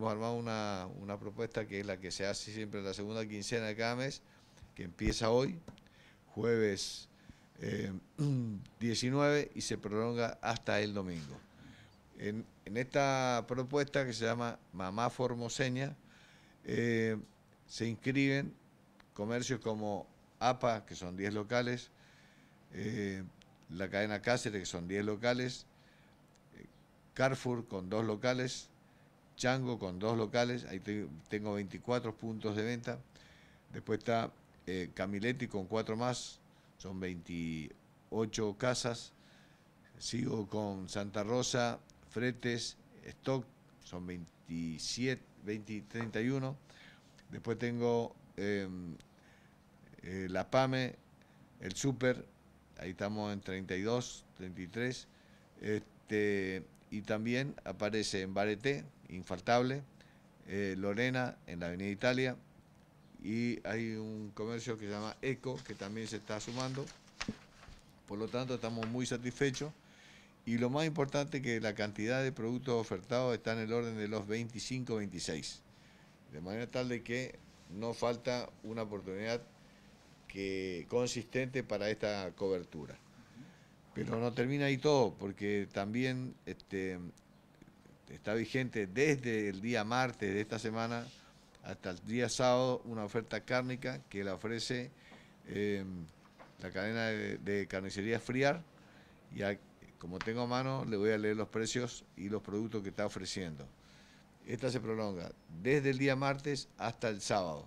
Hemos armado una, propuesta que es la que se hace siempre en la segunda quincena de cada mes, que empieza hoy, jueves 19 eh, y se prolonga hasta el domingo. En, esta propuesta que se llama Mamá Formoseña, eh, se inscriben comercios como APA, que son 10 locales, eh, la cadena Cáceres, que son 10 locales, Carrefour con 2 locales, Chango con dos locales, ahí tengo 24 puntos de venta. Después está eh, Camiletti con cuatro más, son 28 casas. Sigo con Santa Rosa, Fretes, Stock, son 27, 20, 31. Después tengo em, eh, La Pame, el Super, ahí estamos en 32, 33. Este, y también aparece en Bareté, infaltable, eh, Lorena, en la Avenida Italia, y hay un comercio que se llama Eco, que también se está sumando. Por lo tanto, estamos muy satisfechos. Y lo más importante es que la cantidad de productos ofertados está en el orden de los 25-26. De manera tal de que no falta una oportunidad que, consistente para esta cobertura. Pero no termina ahí todo, porque también este, está vigente desde el día martes de esta semana hasta el día sábado una oferta cárnica que la ofrece em, la cadena de, carnicería Friar. Y como tengo a mano, le voy a leer los precios y los productos que está ofreciendo. Esta se prolonga desde el día martes hasta el sábado.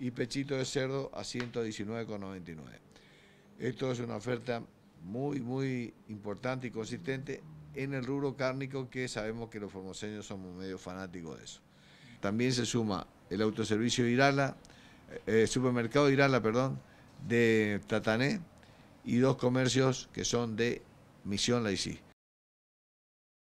y pechito de cerdo a 119,99. Esto es una oferta muy, muy importante y consistente en el rubro cárnico que sabemos que los formoseños somos medio fanáticos de eso. También se suma el autoservicio Irala, eh, eh, supermercado Irala, perdón, de Tatané y dos comercios que son de Misión Laicí.